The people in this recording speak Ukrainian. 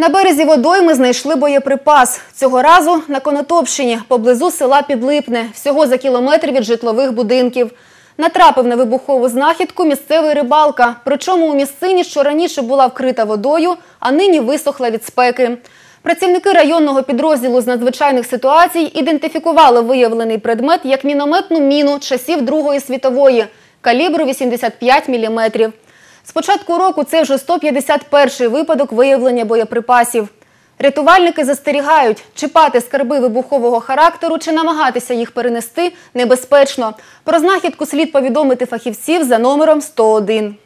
На березі водойми знайшли боєприпас. Цього разу на Конотопщині, поблизу села Підлипне, всього за кілометр від житлових будинків. Натрапив на вибухову знахідку місцевий рибалка, причому у місцині, що раніше була вкрита водою, а нині висохла від спеки. Працівники районного підрозділу з надзвичайних ситуацій ідентифікували виявлений предмет як мінометну міну часів Другої світової калібру 85 мм. З початку року це вже 151-й випадок виявлення боєприпасів. Рятувальники застерігають, чіпати скарби вибухового характеру чи намагатися їх перенести небезпечно. Про знахідку слід повідомити фахівців за номером 101.